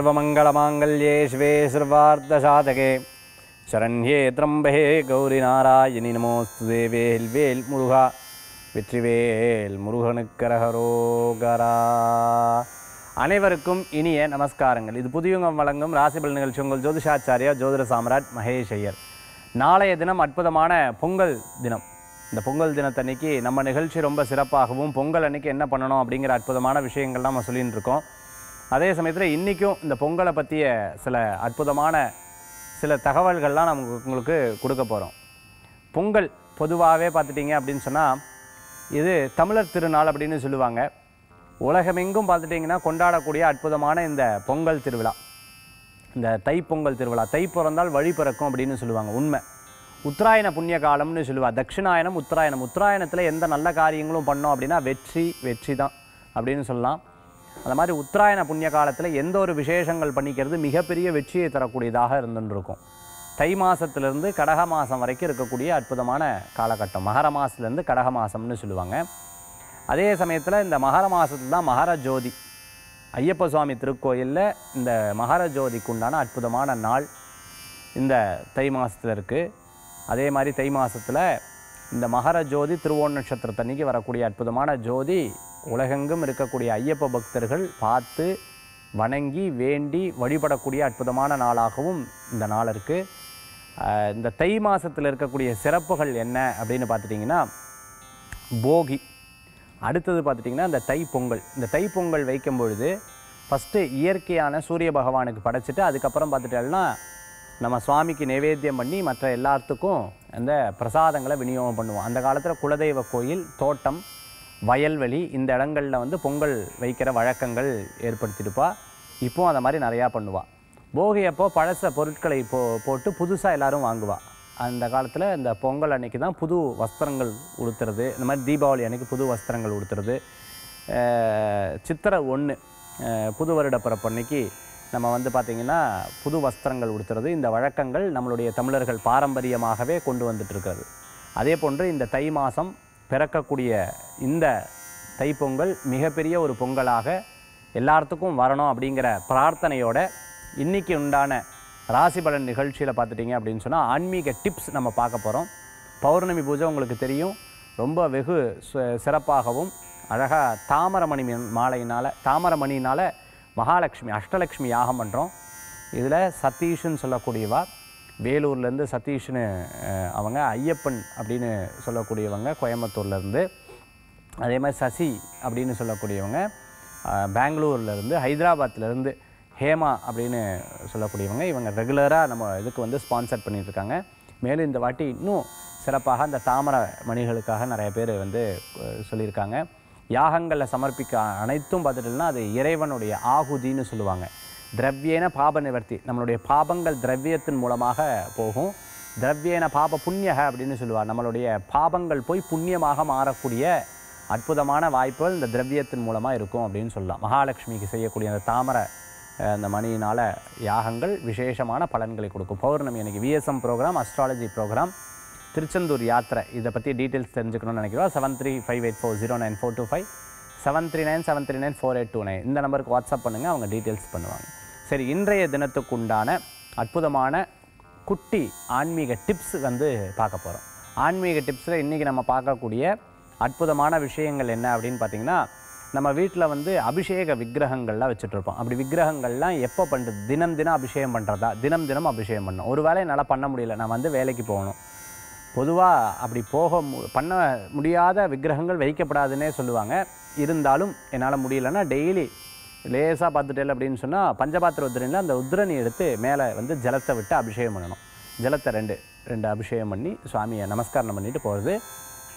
सर्वमङ्गलमाङ्गल्ये शिवे सर्वार्थसाधके शरण्ये त्र्यम्बहे गौरिनारायणि நமோஸ்து வேல் வேல் முருகா வெற்றிவேல் முருகனுக்கரகரோகரா அனைவருக்கும் இனிய நமஸ்காரங்கள் இது புதியுங்கம் வழங்கும் ராசிபல் நிகழ்ச்சி உங்கள் ஜோதிஷாச்சாரியா ஜோதிட சாம்ராட் மகேஷ் ஐயர் நாளைய தினம் அற்புதமான பொங்கல் தினம் இந்த பொங்கல் தினத்தன்னைக்கு நம்ம நிகழ்ச்சி ரொம்ப சிறப்பாகவும் பொங்கல் அன்னைக்கு என்ன பண்ணணும் அப்படிங்கிற அற்புதமான விஷயங்கள் நம்ம சொல்லிகிட்டு இருக்கோம் அதே சமயத்தில் இன்றைக்கும் இந்த பொங்கலை பற்றிய சில அற்புதமான சில தகவல்கள்லாம் நம்ம உங்களுக்கு கொடுக்க போகிறோம் பொங்கல் பொதுவாகவே பார்த்துட்டிங்க அப்படின்னு சொன்னால் இது தமிழர் திருநாள் அப்படின்னு சொல்லுவாங்க உலகமெங்கும் பார்த்துட்டிங்கன்னா கொண்டாடக்கூடிய அற்புதமான இந்த பொங்கல் திருவிழா இந்த தைப்பொங்கல் திருவிழா தை பிறந்தால் வழி பிறக்கும் அப்படின்னு சொல்லுவாங்க உண்மை உத்தராயண புண்ணிய காலம்னு சொல்லுவாள் தட்சிணாயனம் உத்தராயணம் உத்தராயணத்தில் எந்த நல்ல காரியங்களும் பண்ணோம் அப்படின்னா வெற்றி வெற்றி தான் அப்படின்னு சொல்லலாம் அந்த மாதிரி உத்தராயண புண்ணிய காலத்தில் எந்த ஒரு விசேஷங்கள் பண்ணிக்கிறது மிகப்பெரிய வெற்றியை தரக்கூடியதாக இருந்துருக்கும் தை மாதத்துலேருந்து கடக மாதம் வரைக்கும் இருக்கக்கூடிய அற்புதமான காலகட்டம் மகர மாதத்துலேருந்து கடக மாதம்னு சொல்லுவாங்க அதே சமயத்தில் இந்த மகர மாதத்துல தான் மகர ஜோதி ஐயப்ப சுவாமி திருக்கோயிலில் இந்த மகர ஜோதிக்கு உண்டான அற்புதமான நாள் இந்த தை மாதத்தில் இருக்குது அதே மாதிரி தை மாதத்தில் இந்த மகர ஜோதி திருவோண நட்சத்திரத்தன்னைக்கு வரக்கூடிய அற்புதமான ஜோதி உலகெங்கும் இருக்கக்கூடிய ஐயப்ப பக்தர்கள் பார்த்து வணங்கி வேண்டி வழிபடக்கூடிய அற்புதமான நாளாகவும் இந்த நாள் இருக்குது இந்த தை மாதத்தில் இருக்கக்கூடிய சிறப்புகள் என்ன அப்படின்னு பார்த்துட்டிங்கன்னா போகி அடுத்தது பார்த்துட்டிங்கன்னா இந்த தை பொங்கல் இந்த தை பொங்கல் வைக்கும் பொழுது ஃபஸ்ட்டு இயற்கையான சூரிய பகவானுக்கு படைச்சிட்டு அதுக்கப்புறம் பார்த்துட்டோம்னா நம்ம சுவாமிக்கு நைவேத்தியம் பண்ணி மற்ற எல்லாத்துக்கும் அந்த பிரசாதங்களை விநியோகம் பண்ணுவோம் அந்த காலத்தில் குலதெய்வ கோயில் தோட்டம் வயல்வெளி இந்த இடங்களில் வந்து பொங்கல் வைக்கிற வழக்கங்கள் ஏற்படுத்தியிருப்பா இப்போவும் அந்த மாதிரி நிறையா பண்ணுவாள் போகி அப்போ பழச பொருட்களை போ போட்டு புதுசாக எல்லோரும் வாங்குவாள் அந்த காலத்தில் இந்த பொங்கல் அன்னைக்கு தான் புது வஸ்திரங்கள் உடுத்துறது இந்த மாதிரி தீபாவளி அன்னைக்கு புது வஸ்திரங்கள் உடுத்துறது சித்திரை ஒன்று புது வருட பிறப்பு அன்னைக்கு நம்ம வந்து பார்த்திங்கன்னா புது வஸ்திரங்கள் உடுத்துறது இந்த வழக்கங்கள் நம்மளுடைய தமிழர்கள் பாரம்பரியமாகவே கொண்டு வந்துட்டுருக்கிறது அதே போன்று இந்த தை மாதம் பிறக்கக்கூடிய இந்த தைப்பொங்கல் மிகப்பெரிய ஒரு பொங்கலாக எல்லாத்துக்கும் வரணும் அப்படிங்கிற பிரார்த்தனையோடு இன்றைக்கி உண்டான ராசி பலன் நிகழ்ச்சியில் பார்த்துட்டிங்க அப்படின்னு சொன்னால் ஆன்மீக டிப்ஸ் நம்ம பார்க்க போகிறோம் பௌர்ணமி பூஜை உங்களுக்கு தெரியும் ரொம்ப வெகு சிறப்பாகவும் அழகாக தாமரமணி மாலையினால் தாமரமணினால் மகாலட்சுமி அஷ்டலக்ஷ்மி யாகம் பண்ணுறோம் இதில் சதீஷ்னு சொல்லக்கூடியவா வேலூர்லேருந்து சதீஷ்னு அவங்க ஐயப்பன் அப்படின்னு சொல்லக்கூடியவங்க கோயம்புத்தூர்லேருந்து அதே மாதிரி சசி அப்படின்னு சொல்லக்கூடியவங்க பெங்களூர்லேருந்து ஹைதராபாத்லேருந்து ஹேமா அப்படின்னு சொல்லக்கூடியவங்க இவங்க ரெகுலராக நம்ம இதுக்கு வந்து ஸ்பான்சர் பண்ணிட்டுருக்காங்க மேலும் இந்த வாட்டி இன்னும் சிறப்பாக அந்த தாமரை மணிகளுக்காக நிறைய பேர் வந்து சொல்லியிருக்காங்க யாகங்களில் சமர்ப்பிக்க அனைத்தும் பார்த்துட்டுன்னா அது இறைவனுடைய ஆகுதின்னு சொல்லுவாங்க திரவியேன பாப நிவர்த்தி நம்மளுடைய பாபங்கள் திரவியத்தின் மூலமாக போகும் திரவியேன பாப புண்ணியக அப்படின்னு சொல்லுவார் நம்மளுடைய பாபங்கள் போய் புண்ணியமாக மாறக்கூடிய அற்புதமான வாய்ப்புகள் இந்த திரவியத்தின் மூலமாக இருக்கும் அப்படின்னு சொல்லலாம் மகாலட்சுமிக்கு செய்யக்கூடிய அந்த தாமரை அந்த மணியினால் யாகங்கள் விசேஷமான பலன்களை கொடுக்கும் பௌர்ணமி இன்றைக்கி VSM programme astrology programme Tiruchendur யாத்திரை இதை பற்றி டீட்டெயில்ஸ் தெரிஞ்சுக்கணும்னு நினைக்கிறோம் seven three five eight four zero nine four two five seven three nine seven three nine four eight two nine இந்த நம்பருக்கு வாட்ஸ்அப் பண்ணுங்கள் அவங்க டீட்டெயில்ஸ் பண்ணுவாங்க சரி இன்றைய தினத்துக்கு உண்டான அற்புதமான குட்டி ஆன்மீக டிப்ஸ் வந்து பார்க்க போகிறோம் ஆன்மீக டிப்ஸில் இன்றைக்கி நம்ம பார்க்கக்கூடிய அற்புதமான விஷயங்கள் என்ன அப்படின்னு பார்த்திங்கன்னா நம்ம வீட்டில் வந்து அபிஷேக விக்கிரகங்கள்லாம் வச்சுட்ருப்போம் அப்படி விக்கிரகங்கள்லாம் எப்போ பண்ணுறது தினம் தினம் அபிஷேகம் பண்ணுறதா தினம் தினம் அபிஷேகம் பண்ணணும் ஒரு வேலையை என்னால் பண்ண முடியல நான் வந்து வேலைக்கு போகணும் பொதுவாக அப்படி போக பண்ண முடியாத விக்கிரகங்கள் வைக்கப்படாதுன்னே சொல்லுவாங்க இருந்தாலும் என்னால் முடியலன்னா டெய்லி லேசாக பார்த்துட்டேன் அப்படின்னு சொன்னால் பஞ்சபாத்திர உத்திரனில் அந்த உத்திரனை எடுத்து மேலே வந்து ஜலத்தை விட்டு அபிஷேகம் பண்ணணும் ஜலத்தை ரெண்டு ரெண்டு அபிஷேகம் பண்ணி சுவாமியை நமஸ்காரம் பண்ணிட்டு போகிறது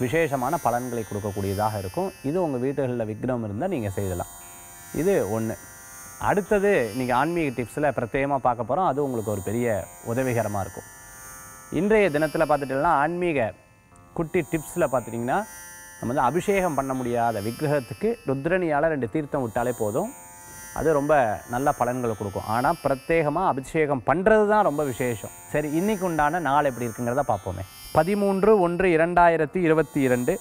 விசேஷமான பலன்களை கொடுக்கக்கூடியதாக இருக்கும் இது உங்கள் வீடுகளில் விக்ரம் இருந்தால் நீங்கள் செய்தலாம் இது ஒன்று அடுத்தது நீங்கள் ஆன்மீக டிப்ஸில் பிரத்யேகமாக பார்க்க போகிறோம் அது உங்களுக்கு ஒரு பெரிய உதவிகரமாக இருக்கும் இன்றைய தினத்தில் பார்த்துட்டோம்னா ஆன்மீக குட்டி டிப்ஸில் பார்த்துட்டிங்கன்னா நம்ம வந்து அபிஷேகம் பண்ண முடியாத விக்கிரகத்துக்கு ருத்ரணியால் ரெண்டு தீர்த்தம் விட்டாலே போதும் அது ரொம்ப நல்ல பலன்களை கொடுக்கும் ஆனால் பிரத்யேகமாக அபிஷேகம் பண்ணுறது தான் ரொம்ப விசேஷம் சரி இன்றைக்கு உண்டான நாள் எப்படி இருக்குங்கிறத பார்ப்போமே பதிமூன்று ஒன்று இரண்டாயிரத்தி இருபத்தி இரண்டு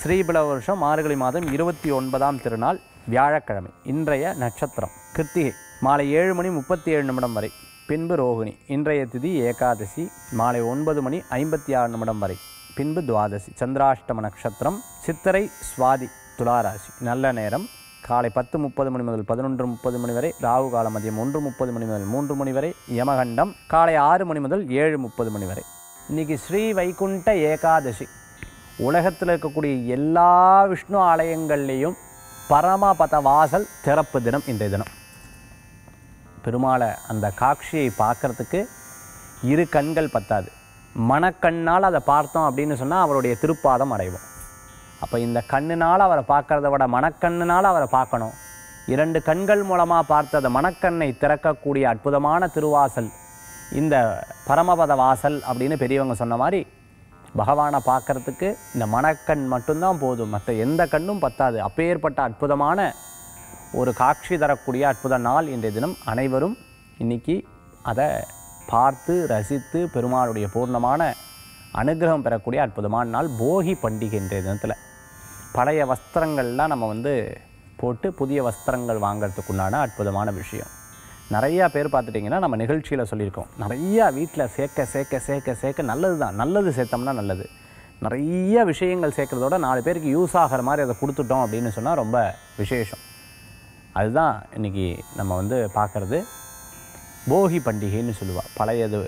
ஸ்ரீபல வருஷம் மார்கழி மாதம் இருபத்தி ஒன்பதாம் திருநாள் வியாழக்கிழமை இன்றைய நட்சத்திரம் கிருத்திகை மாலை ஏழு மணி முப்பத்தி ஏழு நிமிடம் வரை பின்பு ரோகிணி இன்றைய திதி ஏகாதசி மாலை ஒன்பது மணி ஐம்பத்தி ஆறு நிமிடம் வரை பின்பு துவாதசி சந்திராஷ்டம நட்சத்திரம் சித்திரை சுவாதி துளாராசி நல்ல நேரம் காலை பத்து முப்பது மணி முதல் பதினொன்று முப்பது மணி வரை ராகு காலம் மதியம் ஒன்று முப்பது மணி முதல் மூன்று மணி வரை யமகண்டம் காலை ஆறு மணி முதல் ஏழு முப்பது மணி வரை இன்றைக்கி ஸ்ரீ வைகுண்ட ஏகாதசி உலகத்தில் இருக்கக்கூடிய எல்லா விஷ்ணு ஆலயங்கள்லேயும் பரமபத வாசல் திறப்பு தினம் இன்றைய தினம் பெருமாளை அந்த காட்சியை பார்க்குறதுக்கு இரு கண்கள் பத்தாது மனக்கண்ணால் அதை பார்த்தோம் அப்படின்னு சொன்னால் அவருடைய திருப்பாதம் அடைவோம் அப்போ இந்த கண்ணினால் அவரை பார்க்குறத விட மனக்கண்ணினால் அவரை பார்க்கணும் இரண்டு கண்கள் மூலமாக பார்த்து அதை மனக்கண்ணை திறக்கக்கூடிய அற்புதமான திருவாசல் இந்த பரமபத வாசல் அப்படின்னு பெரியவங்க சொன்ன மாதிரி பகவானை பார்க்குறதுக்கு இந்த மனக்கண் மட்டும்தான் போதும் மற்ற எந்த கண்ணும் பத்தாது அப்பேற்பட்ட அற்புதமான ஒரு காட்சி தரக்கூடிய அற்புத நாள் இன்றைய தினம் அனைவரும் இன்றைக்கி அதை பார்த்து ரசித்து பெருமாளுடைய பூர்ணமான அனுகிரகம் பெறக்கூடிய அற்புதமான நாள் போகி பண்டிகை இன்றைய தினத்தில் பழைய வஸ்திரங்கள்லாம் நம்ம வந்து போட்டு புதிய வஸ்திரங்கள் வாங்கிறதுக்குண்டான அற்புதமான விஷயம் நிறையா பேர் பார்த்துட்டிங்கன்னா நம்ம நிகழ்ச்சியில் சொல்லியிருக்கோம் நிறையா வீட்டில் சேர்க்க சேர்க்க சேர்க்க சேர்க்க நல்லது தான் நல்லது சேர்த்தோம்னா நல்லது நிறைய விஷயங்கள் சேர்க்குறதோட நாலு பேருக்கு யூஸ் ஆகிற மாதிரி அதை கொடுத்துட்டோம் அப்படின்னு சொன்னால் ரொம்ப விசேஷம் அதுதான் இன்றைக்கி நம்ம வந்து பார்க்குறது போகி பண்டிகைன்னு சொல்லுவாள் பழையது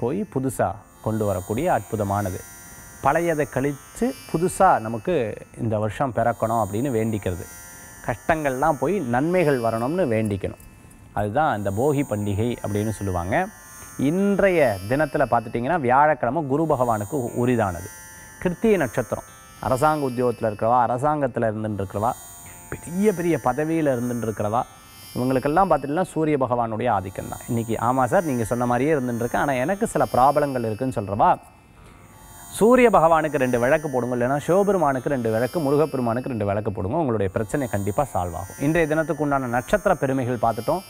போய் புதுசாக கொண்டு வரக்கூடிய அற்புதமானது பழையதை கழித்து புதுசாக நமக்கு இந்த வருஷம் பிறக்கணும் அப்படின்னு வேண்டிக்கிறது கஷ்டங்கள்லாம் போய் நன்மைகள் வரணும்னு வேண்டிக்கணும் அதுதான் இந்த போகி பண்டிகை அப்படின்னு சொல்லுவாங்க இன்றைய தினத்தில் பார்த்துட்டிங்கன்னா வியாழக்கிழமை குரு பகவானுக்கு உரிதானது கிருத்திய நட்சத்திரம் அரசாங்க உத்தியோகத்தில் இருக்கிறவா அரசாங்கத்தில் இருந்துட்டு இருக்கிறவா பெரிய பெரிய பதவியில் இருக்கிறதா இவங்களுக்கெல்லாம் பார்த்துட்டுனா சூரிய பகவானுடைய ஆதிக்கம் தான் இன்றைக்கி ஆமாம் சார் நீங்கள் சொன்ன மாதிரியே இருந்துட்டுருக்கு ஆனால் எனக்கு சில ப்ராப்ளங்கள் இருக்குதுன்னு சொல்கிறவா சூரிய பகவானுக்கு ரெண்டு விளக்கு போடுங்க இல்லைனா சிவபெருமானுக்கு ரெண்டு விளக்கு முருகப்பெருமானுக்கு ரெண்டு விளக்கு போடுங்க உங்களுடைய பிரச்சனை கண்டிப்பாக சால்வ் ஆகும் இன்றைய தினத்துக்கு உண்டான நட்சத்திர பெருமைகள் பார்த்துட்டோம்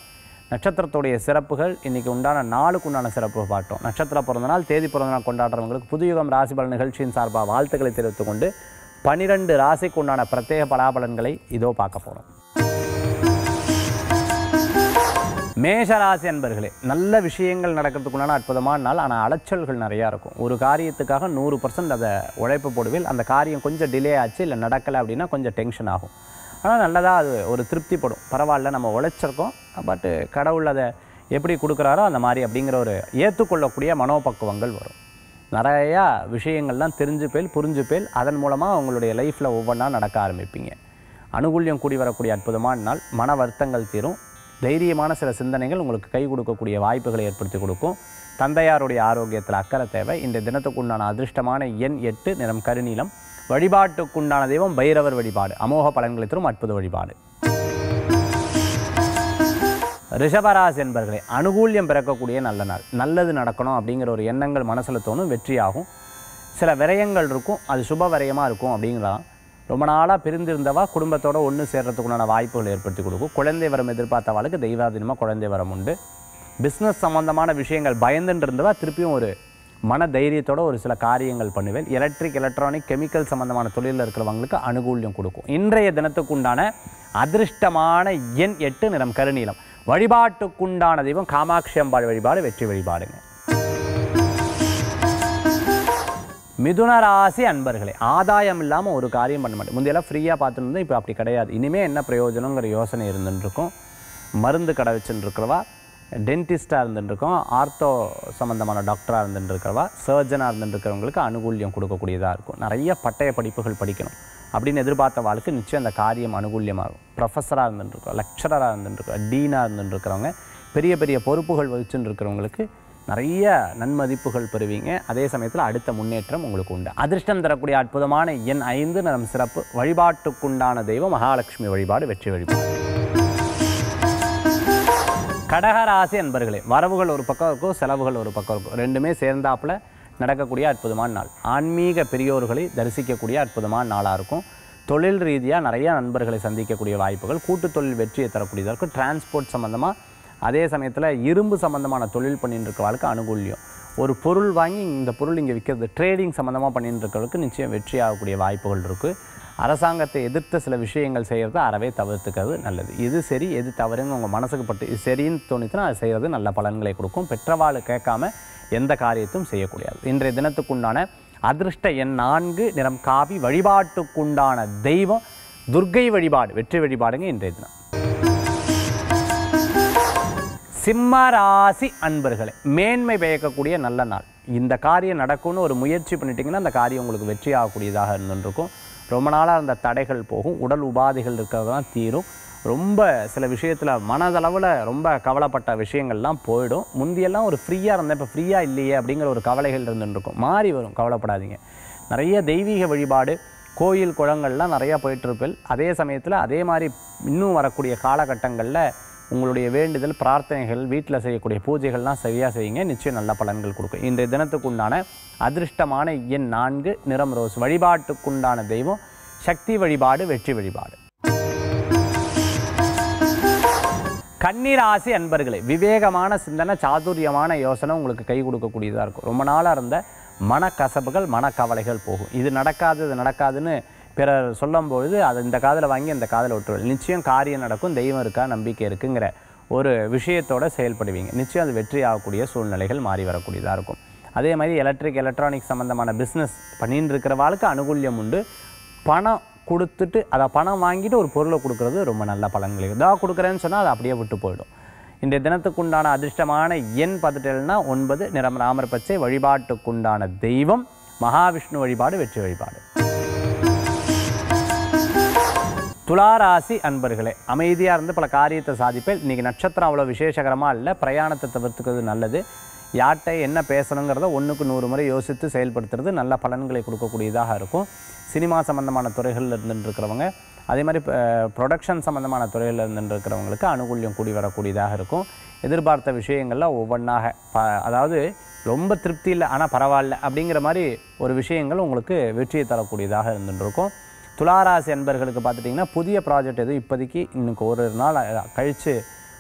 நட்சத்திரத்துடைய சிறப்புகள் இன்றைக்கி உண்டான நாளுக்கு உண்டான சிறப்பு பார்த்தோம் நட்சத்திர பிறந்தநாள் தேதி பிறந்தநாள் கொண்டாடுறவங்களுக்கு புதுயுகம் ராசிபல நிகழ்ச்சியின் சார்பாக வாழ்த்துக்களை தெரிவித்துக்கொண்டு பனிரெண்டு ராசிக்கு உண்டான பிரத்யேக பலாபலன்களை இதோ பார்க்க போகிறோம் மேஷ ராசி அன்பர்களே நல்ல விஷயங்கள் நடக்கிறதுக்குள்ளான அற்புதமான நாள் ஆனால் அலைச்சல்கள் நிறையா இருக்கும் ஒரு காரியத்துக்காக நூறு பர்சன்ட் அதை உழைப்பு போடுவேன் அந்த காரியம் கொஞ்சம் டிலே ஆச்சு இல்லை நடக்கலை அப்படின்னா கொஞ்சம் டென்ஷன் ஆகும் ஆனால் நல்லதாக அது ஒரு திருப்திப்படும் பரவாயில்ல நம்ம உழைச்சிருக்கோம் பட்டு கடவுள் அதை எப்படி கொடுக்குறாரோ அந்த மாதிரி அப்படிங்கிற ஒரு ஏற்றுக்கொள்ளக்கூடிய மனோபக்குவங்கள் வரும் நிறையா விஷயங்கள்லாம் தெரிஞ்சு போய் புரிஞ்சு அதன் மூலமாக அவங்களுடைய லைஃப்பில் ஒவ்வொன்றா நடக்க ஆரம்பிப்பீங்க அனுகூல்யம் கூடி வரக்கூடிய அற்புதமான நாள் மன வருத்தங்கள் தீரும் தைரியமான சில சிந்தனைகள் உங்களுக்கு கை கொடுக்கக்கூடிய வாய்ப்புகளை ஏற்படுத்தி கொடுக்கும் தந்தையாருடைய ஆரோக்கியத்தில் அக்கறை தேவை இந்த தினத்துக்கு உண்டான அதிர்ஷ்டமான எண் எட்டு நிறம் கருநீளம் வழிபாட்டுக்குண்டான தெய்வம் பைரவர் வழிபாடு அமோக பலன்களை தரும் அற்புத வழிபாடு ரிஷபராசி என்பர்களே அனுகூல்யம் பிறக்கக்கூடிய நல்ல நாள் நல்லது நடக்கணும் அப்படிங்கிற ஒரு எண்ணங்கள் மனசில் தோணும் வெற்றியாகும் சில விரயங்கள் இருக்கும் அது சுப விரயமாக இருக்கும் அப்படிங்கலாம் ரொம்ப நாளாக பிரிந்திருந்தவா குடும்பத்தோடு ஒன்று சேர்கிறதுக்குண்டான வாய்ப்புகள் ஏற்படுத்தி கொடுக்கும் குழந்தை வரம் எதிர்பார்த்தவாளுக்கு தெய்வாதீனமாக குழந்தை வரம் உண்டு பிஸ்னஸ் சம்மந்தமான விஷயங்கள் பயந்துன்னு இருந்தவா திருப்பியும் ஒரு மன தைரியத்தோட ஒரு சில காரியங்கள் பண்ணுவேன் எலக்ட்ரிக் எலக்ட்ரானிக் கெமிக்கல் சம்மந்தமான தொழிலில் இருக்கிறவங்களுக்கு அனுகூல்யம் கொடுக்கும் இன்றைய தினத்துக்கு உண்டான அதிர்ஷ்டமான எண் எட்டு நிறம் கருநீளம் வழிபாட்டுக்குண்டான தெய்வம் காமாட்சி அம்பாள் வழிபாடு வெற்றி வழிபாடுங்க மிதுன ராசி அன்பர்களே ஆதாயம் இல்லாமல் ஒரு காரியம் பண்ண மாட்டேன் முந்தையெல்லாம் ஃப்ரீயாக பார்த்துட்டு இருந்தோம் இப்போ அப்படி கிடையாது இனிமேல் என்ன பிரயோஜனங்கிற யோசனை இருந்துட்டுருக்கும் மருந்து கடை வச்சுருக்கிறவா டென்டிஸ்ட்டாக இருந்துட்டுருக்கோம் ஆர்த்தோ சம்மந்தமான டாக்டராக இருந்துட்டுருக்கிறவா சர்ஜனாக இருந்துட்டுருக்கிறவங்களுக்கு அனுகூல்யம் கொடுக்கக்கூடியதாக இருக்கும் நிறைய பட்டய படிப்புகள் படிக்கணும் அப்படின்னு எதிர்பார்த்த வாழ்க்கை நிச்சயம் அந்த காரியம் அனுகூல்யமாகும் ப்ரொஃபஸராக இருந்துட்டுருக்கோம் லெக்சராக இருந்துட்டுருக்கோம் டீனாக இருந்துட்டுருக்கிறவங்க பெரிய பெரிய பொறுப்புகள் வகிச்சுன்னு இருக்கிறவங்களுக்கு நிறைய நன்மதிப்புகள் பெறுவீங்க அதே சமயத்தில் அடுத்த முன்னேற்றம் உங்களுக்கு உண்டு அதிர்ஷ்டம் தரக்கூடிய அற்புதமான எண் ஐந்து நம் சிறப்பு வழிபாட்டுக்குண்டான தெய்வம் மகாலட்சுமி வழிபாடு வெற்றி வழிபாடு கடகராசி அன்பர்களே வரவுகள் ஒரு பக்கம் இருக்கும் செலவுகள் ஒரு பக்கம் இருக்கும் ரெண்டுமே சேர்ந்தாப்புல நடக்கக்கூடிய அற்புதமான நாள் ஆன்மீக பெரியோர்களை தரிசிக்கக்கூடிய அற்புதமான நாளாக இருக்கும் தொழில் ரீதியாக நிறைய நண்பர்களை சந்திக்கக்கூடிய வாய்ப்புகள் கூட்டு தொழில் வெற்றியை தரக்கூடியதாக இருக்கும் டிரான்ஸ்போர்ட் சம்மந்தமாக அதே சமயத்தில் இரும்பு சம்மந்தமான தொழில் பண்ணிட்டு இருக்கிறவளுக்கு அனுகூல்யம் ஒரு பொருள் வாங்கி இந்த பொருள் இங்கே விற்கிறது ட்ரேடிங் சம்மந்தமாக பண்ணிட்டு இருக்கிறவளுக்கு நிச்சயம் வெற்றி ஆகக்கூடிய வாய்ப்புகள் இருக்குது அரசாங்கத்தை எதிர்த்து சில விஷயங்கள் செய்கிறது அறவே தவிர்த்துக்கிறது நல்லது இது சரி எது தவறுன்னு உங்கள் மனசுக்கு பட்டு இது சரின்னு தோணிச்சுன்னா அது செய்கிறது நல்ல பலன்களை கொடுக்கும் பெற்றவாள் கேட்காம எந்த காரியத்தையும் செய்யக்கூடாது இன்றைய தினத்துக்குண்டான அதிர்ஷ்ட எண் நான்கு நிறம் காவி வழிபாட்டுக்குண்டான தெய்வம் துர்கை வழிபாடு வெற்றி வழிபாடுங்க இன்றைய தினம் சிம்மராசி அன்பர்களே மேன்மை பயக்கக்கூடிய நல்ல நாள் இந்த காரியம் நடக்கும்னு ஒரு முயற்சி பண்ணிட்டீங்கன்னா அந்த காரியம் உங்களுக்கு வெற்றி ஆகக்கூடியதாக இருந்துருக்கும் ரொம்ப நாளாக இருந்த தடைகள் போகும் உடல் உபாதைகள் இருக்கிறதெல்லாம் தீரும் ரொம்ப சில விஷயத்தில் மனதளவில் ரொம்ப கவலைப்பட்ட விஷயங்கள்லாம் போயிடும் முந்தியெல்லாம் ஒரு ஃப்ரீயாக இருந்தேன் இப்போ ஃப்ரீயாக இல்லையே அப்படிங்கிற ஒரு கவலைகள் இருந்துருக்கும் மாறி வரும் கவலைப்படாதீங்க நிறைய தெய்வீக வழிபாடு கோயில் குளங்கள்லாம் நிறையா போயிட்டுருப்பில் அதே சமயத்தில் அதே மாதிரி இன்னும் வரக்கூடிய காலகட்டங்களில் உங்களுடைய வேண்டுதல் பிரார்த்தனைகள் வீட்டில் செய்யக்கூடிய பூஜைகள்லாம் சரியாக செய்யுங்க நிச்சயம் நல்ல பலன்கள் கொடுக்கும் இந்த தினத்துக்குண்டான அதிர்ஷ்டமான எண் நான்கு நிறம் ரோஸ் வழிபாட்டுக்குண்டான தெய்வம் சக்தி வழிபாடு வெற்றி வழிபாடு கன்னிராசி அன்பர்களே விவேகமான சிந்தனை சாதுரியமான யோசனை உங்களுக்கு கை கொடுக்கக்கூடியதாக இருக்கும் ரொம்ப நாளாக இருந்த மனக்கசப்புகள் மனக்கவலைகள் போகும் இது நடக்காது இது நடக்காதுன்னு பிறர் சொல்லும்பொழுது அதை இந்த காதில் வாங்கி அந்த காதில் விட்டுருவோம் நிச்சயம் காரியம் நடக்கும் தெய்வம் இருக்கா நம்பிக்கை இருக்குங்கிற ஒரு விஷயத்தோடு செயல்படுவீங்க நிச்சயம் அது வெற்றி ஆகக்கூடிய சூழ்நிலைகள் மாறி வரக்கூடியதாக இருக்கும் அதே மாதிரி எலக்ட்ரிக் எலக்ட்ரானிக் சம்மந்தமான பிஸ்னஸ் பண்ணின்னு இருக்கிறவாளுக்கு அனுகூல்யம் உண்டு பணம் கொடுத்துட்டு அதை பணம் வாங்கிட்டு ஒரு பொருளை கொடுக்குறது ரொம்ப நல்ல பலன்களை இதாக கொடுக்குறேன்னு சொன்னால் அதை அப்படியே விட்டு போயிடும் தினத்துக்கு தினத்துக்குண்டான அதிர்ஷ்டமான எண் பதிட்டல்னால் ஒன்பது நிறம் ராமர் பச்சை வழிபாட்டுக்குண்டான தெய்வம் மகாவிஷ்ணு வழிபாடு வெற்றி வழிபாடு துளாராசி அன்பர்களே அமைதியாக இருந்து பல காரியத்தை சாதிப்பேன் இன்றைக்கி நட்சத்திரம் அவ்வளோ விசேஷகரமாக இல்லை பிரயாணத்தை தவிர்த்துக்கிறது நல்லது யார்கிட்ட என்ன பேசணுங்கிறத ஒன்றுக்கு நூறு முறை யோசித்து செயல்படுத்துறது நல்ல பலன்களை கொடுக்கக்கூடியதாக இருக்கும் சினிமா சம்மந்தமான துறைகளில் இருந்துருக்கிறவங்க அதே மாதிரி ப்ரொடக்ஷன் சம்மந்தமான துறையில் இருந்துருக்கிறவங்களுக்கு அனுகூல்யம் கூடி வரக்கூடியதாக இருக்கும் எதிர்பார்த்த விஷயங்களில் ஒவ்வொன்றாக ப அதாவது ரொம்ப திருப்தி இல்லை ஆனால் பரவாயில்ல அப்படிங்கிற மாதிரி ஒரு விஷயங்கள் உங்களுக்கு வெற்றியை தரக்கூடியதாக இருந்துருக்கும் துளாராசி அன்பர்களுக்கு பார்த்துட்டிங்கன்னா புதிய ப்ராஜெக்ட் எதுவும் இப்போதைக்கு இன்னைக்கு ஒரு ஒரு நாள் கழித்து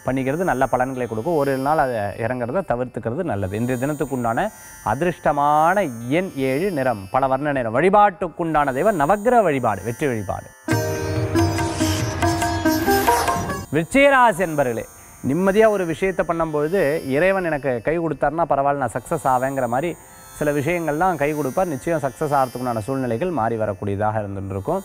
பண்ணிக்கிறது நல்ல பலன்களை கொடுக்கும் ஒரு ஒரு நாள் அதை இறங்குறத தவிர்த்துக்கிறது நல்லது இன்றைய தினத்துக்குண்டான அதிர்ஷ்டமான எண் ஏழு நிறம் பல வர்ண நிறம் வழிபாட்டுக்குண்டான தெய்வம் நவகிரக வழிபாடு வெற்றி வழிபாடு விச்சயராசி என்பர்களே நிம்மதியாக ஒரு விஷயத்தை பண்ணும்பொழுது இறைவன் எனக்கு கை கொடுத்தாருன்னா பரவாயில்ல நான் சக்ஸஸ் ஆவேங்கிற மாதிரி சில விஷயங்கள்லாம் கை கொடுப்பார் நிச்சயம் சக்ஸஸ் ஆகிறதுக்குண்டான சூழ்நிலைகள் மாறி வரக்கூடியதாக இருந்துருக்கும்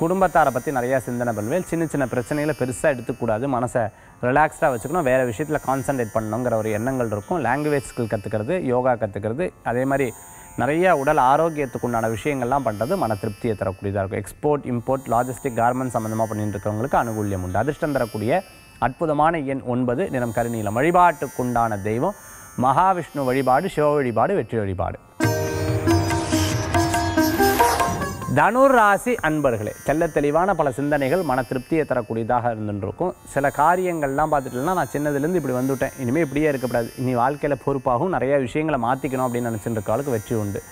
குடும்பத்தாரை பற்றி நிறையா சிந்தனை பண்ணுவேன் சின்ன சின்ன பிரச்சனைகளை பெருசாக எடுத்துக்கூடாது மனசை ரிலாக்ஸ்டாக வச்சுக்கணும் வேறு விஷயத்தில் கான்சன்ட்ரேட் பண்ணணுங்கிற ஒரு எண்ணங்கள் இருக்கும் லாங்குவேஜ் ஸ்கில் கற்றுக்கிறது யோகா கற்றுக்கிறது அதே மாதிரி நிறைய உடல் ஆரோக்கியத்துக்கு உண்டான விஷயங்கள்லாம் பண்ணுறது மன திருப்தியை தரக்கூடியதாக இருக்கும் எக்ஸ்போர்ட் இம்போர்ட் லாஜிஸ்டிக் கார்மெண்ட் சம்மந்தமாக பண்ணிட்டு இருக்கிறவங்களுக்கு அனுகூல்யம் உண்டு அதிர்ஷ்டம் தரக்கூடிய அற்புதமான எண் ஒன்பது நிறம் கருணியில் வழிபாட்டுக்குண்டான தெய்வம் மகாவிஷ்ணு வழிபாடு சிவ வழிபாடு வெற்றி வழிபாடு தனுர் ராசி அன்பர்களே செல்ல தெளிவான பல சிந்தனைகள் மன திருப்தியை தரக்கூடியதாக இருந்துருக்கும் சில காரியங்கள்லாம் பார்த்துட்டுலாம் நான் சின்னதுலேருந்து இப்படி வந்துவிட்டேன் இனிமேல் இப்படியே இருக்கக்கூடாது இனி வாழ்க்கையில் பொறுப்பாகவும் நிறைய விஷயங்களை மாற்றிக்கணும் அப்படின்னு நினச்சிட்டு வெற்றி உண்டு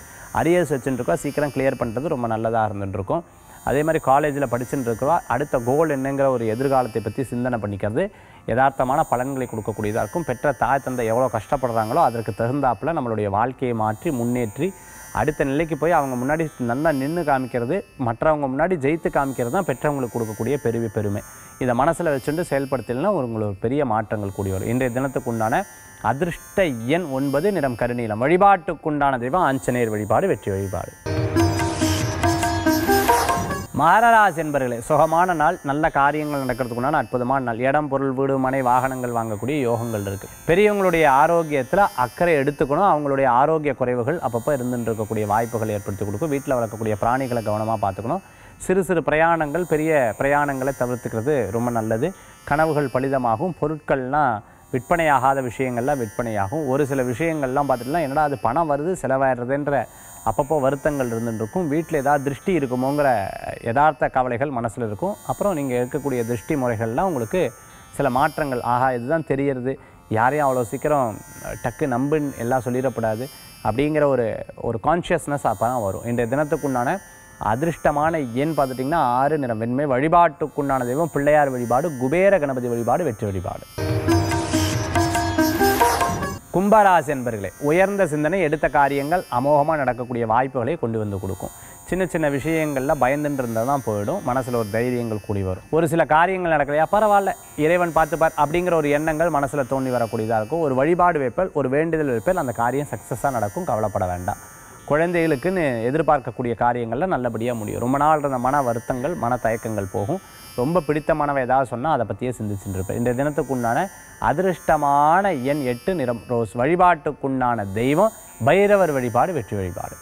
அரியர்ஸ் இருக்கோம் சீக்கிரம் கிளியர் பண்ணுறது ரொம்ப நல்லதாக இருந்துருக்கும் அதே மாதிரி காலேஜில் படிச்சுட்டு இருக்கிறோம் அடுத்த கோல் என்னங்கிற ஒரு எதிர்காலத்தை பற்றி சிந்தனை பண்ணிக்கிறது யதார்த்தமான பலன்களை கொடுக்கக்கூடியதாக இருக்கும் பெற்ற தாய் தந்தை எவ்வளோ கஷ்டப்படுறாங்களோ அதற்கு தகுந்தாப்பில் நம்மளுடைய வாழ்க்கையை மாற்றி முன்னேற்றி அடுத்த நிலைக்கு போய் அவங்க முன்னாடி நல்லா நின்று காமிக்கிறது மற்றவங்க முன்னாடி ஜெயித்து காமிக்கிறது தான் பெற்றவங்களுக்கு கொடுக்கக்கூடிய பெரிய பெருமை இதை மனசில் வச்சுட்டு செயல்படுத்தலைன்னா உங்களுக்கு பெரிய மாற்றங்கள் கூடிய வரும் இன்றைய தினத்துக்கு உண்டான அதிர்ஷ்ட எண் ஒன்பது நிறம் கருணீலம் வழிபாட்டுக்குண்டான தெய்வம் ஆஞ்சநேயர் வழிபாடு வெற்றி வழிபாடு மாரராஜ் என்பர்களே சுகமான நாள் நல்ல காரியங்கள் நடக்கிறதுக்குண்டான அற்புதமான நாள் இடம் பொருள் வீடு மனை வாகனங்கள் வாங்கக்கூடிய யோகங்கள் இருக்குது பெரியவங்களுடைய ஆரோக்கியத்தில் அக்கறை எடுத்துக்கணும் அவங்களுடைய ஆரோக்கிய குறைவுகள் அப்பப்போ இருந்துட்டு இருக்கக்கூடிய வாய்ப்புகள் ஏற்படுத்தி கொடுக்கும் வீட்டில் வளர்க்கக்கூடிய பிராணிகளை கவனமாக பார்த்துக்கணும் சிறு சிறு பிரயாணங்கள் பெரிய பிரயாணங்களை தவிர்த்துக்கிறது ரொம்ப நல்லது கனவுகள் பலிதமாகும் பொருட்கள்லாம் விற்பனையாகாத விஷயங்கள்லாம் விற்பனையாகும் ஒரு சில விஷயங்கள்லாம் பார்த்துட்டுலாம் என்னடா அது பணம் வருது செலவாயிடுறதுன்ற அப்பப்போ வருத்தங்கள் இருக்கும் வீட்டில் ஏதாவது திருஷ்டி இருக்குமோங்கிற யதார்த்த கவலைகள் மனசில் இருக்கும் அப்புறம் நீங்கள் இருக்கக்கூடிய திருஷ்டி முறைகள்லாம் உங்களுக்கு சில மாற்றங்கள் ஆகா இதுதான் தெரியறது யாரையும் அவ்வளோ சீக்கிரம் டக்கு நம்புன்னு எல்லாம் சொல்லிடக்கூடாது அப்படிங்கிற ஒரு ஒரு கான்ஷியஸ்னஸ் அப்போ தான் வரும் இன்றைய தினத்துக்குண்டான அதிர்ஷ்டமான ஏன்னு பார்த்துட்டிங்கன்னா ஆறு நிறம் வெண்மை வழிபாட்டுக்குண்டான தெய்வம் பிள்ளையார் வழிபாடு குபேர கணபதி வழிபாடு வெற்றி வழிபாடு கும்பராசி என்பர்களே உயர்ந்த சிந்தனை எடுத்த காரியங்கள் அமோகமாக நடக்கக்கூடிய வாய்ப்புகளை கொண்டு வந்து கொடுக்கும் சின்ன சின்ன விஷயங்களில் பயந்துட்டு இருந்தால் தான் போயிடும் மனசில் ஒரு தைரியங்கள் கூடி வரும் ஒரு சில காரியங்கள் நடக்கலையா பரவாயில்ல இறைவன் பார்த்துப்பார் அப்படிங்கிற ஒரு எண்ணங்கள் மனசில் தோண்டி வரக்கூடியதாக இருக்கும் ஒரு வழிபாடு வைப்பல் ஒரு வேண்டுதல் வைப்பல் அந்த காரியம் சக்ஸஸாக நடக்கும் கவலைப்பட வேண்டாம் குழந்தைகளுக்குன்னு எதிர்பார்க்கக்கூடிய காரியங்களில் நல்லபடியாக முடியும் ரொம்ப நாள் இருந்த மன வருத்தங்கள் மன தயக்கங்கள் போகும் ரொம்ப பிடித்தமானவை ஏதாவது சொன்னால் அதை பற்றியே சிந்திச்சுட்டு இந்த தினத்துக்குண்டான அதிர்ஷ்டமான எண் எட்டு நிறம் ரோஸ் வழிபாட்டுக்குண்டான தெய்வம் பைரவர் வழிபாடு வெற்றி வழிபாடு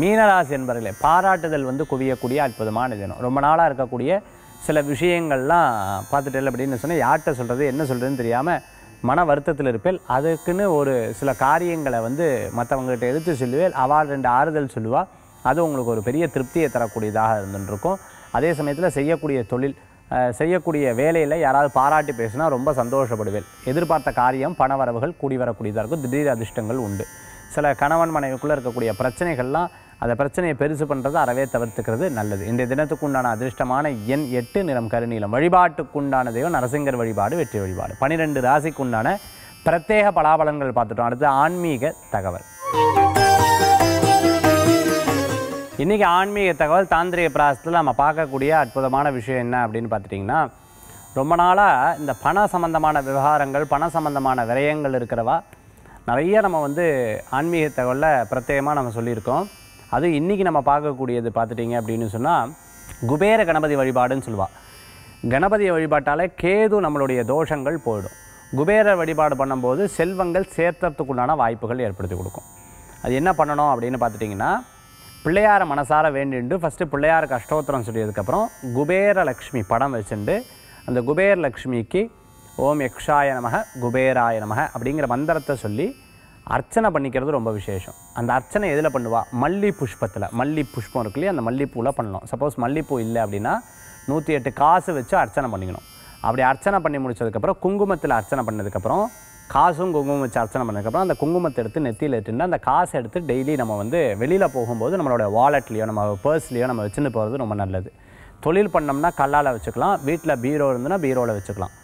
மீனராசி என்பர்களே பாராட்டுதல் வந்து குவியக்கூடிய அற்புதமான தினம் ரொம்ப நாளாக இருக்கக்கூடிய சில விஷயங்கள்லாம் பார்த்துட்டு இல்லை அப்படின்னு சொன்னால் யார்கிட்ட சொல்கிறது என்ன சொல்கிறதுன்னு தெரியாமல் மன வருத்தத்தில் இருப்பேன் அதுக்குன்னு ஒரு சில காரியங்களை வந்து மற்றவங்ககிட்ட எடுத்து சொல்லுவேன் அவள் ரெண்டு ஆறுதல் சொல்லுவாள் அது உங்களுக்கு ஒரு பெரிய திருப்தியை தரக்கூடியதாக இருந்துருக்கும் அதே சமயத்தில் செய்யக்கூடிய தொழில் செய்யக்கூடிய வேலையில் யாராவது பாராட்டி பேசினா ரொம்ப சந்தோஷப்படுவேன் எதிர்பார்த்த காரியம் பண வரவுகள் கூடி வரக்கூடியதாக இருக்கும் திடீர் அதிர்ஷ்டங்கள் உண்டு சில கணவன் மனைவிக்குள்ளே இருக்கக்கூடிய பிரச்சனைகள்லாம் அந்த பிரச்சனையை பெருசு பண்ணுறது அறவே தவிர்த்துக்கிறது நல்லது இன்றைய தினத்துக்கு உண்டான அதிர்ஷ்டமான எண் எட்டு நிறம் கருநீளம் வழிபாட்டுக்குண்டான தெய்வம் நரசிங்கர் வழிபாடு வெற்றி வழிபாடு பன்னிரெண்டு ராசிக்குண்டான பிரத்யேக பலாபலன்கள் பார்த்துட்டோம் அடுத்து ஆன்மீக தகவல் இன்றைக்கி ஆன்மீக தகவல் தாந்திரிக பிராசத்தில் நம்ம பார்க்கக்கூடிய அற்புதமான விஷயம் என்ன அப்படின்னு பார்த்துட்டிங்கன்னா ரொம்ப நாளாக இந்த பண சம்மந்தமான விவகாரங்கள் பண சம்மந்தமான விரயங்கள் இருக்கிறவா நிறைய நம்ம வந்து ஆன்மீக தகவலில் பிரத்யேகமாக நம்ம சொல்லியிருக்கோம் அது இன்றைக்கி நம்ம பார்க்கக்கூடியது பார்த்துட்டிங்க அப்படின்னு சொன்னால் குபேர கணபதி வழிபாடுன்னு சொல்லுவாள் கணபதி வழிபாட்டாலே கேது நம்மளுடைய தோஷங்கள் போயிடும் குபேர வழிபாடு பண்ணும்போது செல்வங்கள் சேர்த்துறதுக்குண்டான வாய்ப்புகள் ஏற்படுத்தி கொடுக்கும் அது என்ன பண்ணணும் அப்படின்னு பார்த்துட்டிங்கன்னா பிள்ளையாரை மனசார வேண்டிண்டு ஃபஸ்ட்டு பிள்ளையாருக்கு அஷ்டோத்திரம் சொல்லியதுக்கப்புறம் குபேரலக்ஷ்மி படம் வச்சுண்டு அந்த குபேரலக்ஷ்மிக்கு ஓம் யக்ஷாய நமக குபேராய நமக அப்படிங்கிற மந்திரத்தை சொல்லி அர்ச்சனை பண்ணிக்கிறது ரொம்ப விசேஷம் அந்த அர்ச்சனை எதில் பண்ணுவா மல்லி புஷ்பத்தில் மல்லி புஷ்பம் இருக்கு இல்லையா அந்த மல்லிப்பூவில் பண்ணலாம் சப்போஸ் மல்லிப்பூ இல்லை அப்படின்னா நூற்றி எட்டு காசு வச்சு அர்ச்சனை பண்ணிக்கணும் அப்படி அர்ச்சனை பண்ணி முடிச்சதுக்கப்புறம் குங்குமத்தில் அர்ச்சனை பண்ணதுக்கப்புறம் காசும் குங்குமம் அர்ச்சனை பண்ணதுக்கப்புறம் அந்த குங்குமத்தை எடுத்து நெத்தியில் எடுத்துட்டு அந்த காசை எடுத்து டெய்லி நம்ம வந்து வெளியில் போகும்போது நம்மளோட வாலெட்லேயோ நம்ம பர்ஸ்லேயோ நம்ம வச்சுன்னு போகிறது ரொம்ப நல்லது தொழில் பண்ணோம்னா கல்லால் வச்சுக்கலாம் வீட்டில் பீரோ இருந்ததுன்னா பீரோவில் வச்சுக்கலாம்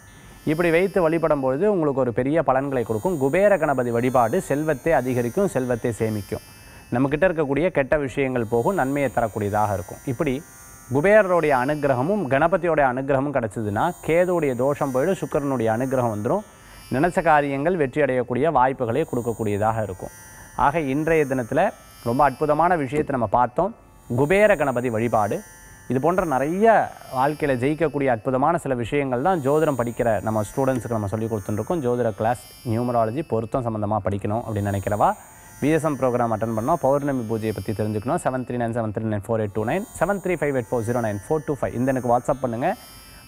இப்படி வைத்து வழிபடும் பொழுது உங்களுக்கு ஒரு பெரிய பலன்களை கொடுக்கும் குபேர கணபதி வழிபாடு செல்வத்தை அதிகரிக்கும் செல்வத்தை சேமிக்கும் நம்மக்கிட்ட இருக்கக்கூடிய கெட்ட விஷயங்கள் போகும் நன்மையை தரக்கூடியதாக இருக்கும் இப்படி குபேரருடைய அனுகிரகமும் கணபதியோடைய அனுகிரகமும் கிடச்சிதுன்னா கேதுடைய தோஷம் போயிடும் சுக்கரனுடைய அனுகிரகம் வந்துடும் நினச்ச காரியங்கள் வெற்றி அடையக்கூடிய வாய்ப்புகளை கொடுக்கக்கூடியதாக இருக்கும் ஆக இன்றைய தினத்தில் ரொம்ப அற்புதமான விஷயத்தை நம்ம பார்த்தோம் குபேர கணபதி வழிபாடு இது போன்ற நிறைய வாழ்க்கையில் ஜெயிக்கக்கூடிய அற்புதமான சில விஷயங்கள் தான் ஜோதிடம் படிக்கிற நம்ம ஸ்டூடெண்ட்ஸுக்கு நம்ம சொல்லி கொடுத்துட்டுருக்கோம் ஜோதிட கிளாஸ் நியூமராலஜி பொருத்தம் சம்மந்தமாக படிக்கணும் அப்படின்னு நினைக்கிறவா பிஎஸ்எம் ப்ரோக்ராம் அட்டன் பண்ணோம் பௌர்ணமி பூஜையை பற்றி தெரிஞ்சுக்கணும் seven three nine seven three nine four eight two nine seven three five eight four zero nine four two five இந்த எனக்கு வாட்ஸ்அப் பண்ணுங்கள்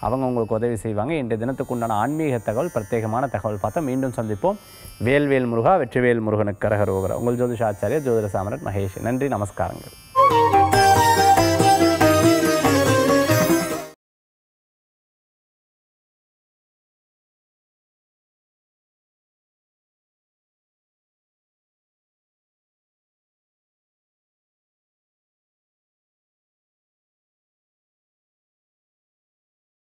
அவங்க உங்களுக்கு உதவி செய்வாங்க இன்றைய தினத்துக்கு உண்டான ஆன்மீக தகவல் பிரத்யேகமான தகவல் பார்த்தா மீண்டும் சந்திப்போம் வேல்வேல் முருகா வெற்றிவேல் முருகனுக்கு கரகரோகரா உங்கள் ஆச்சாரிய ஜோதிட சாமரன் மகேஷ் நன்றி நமஸ்காரங்கள்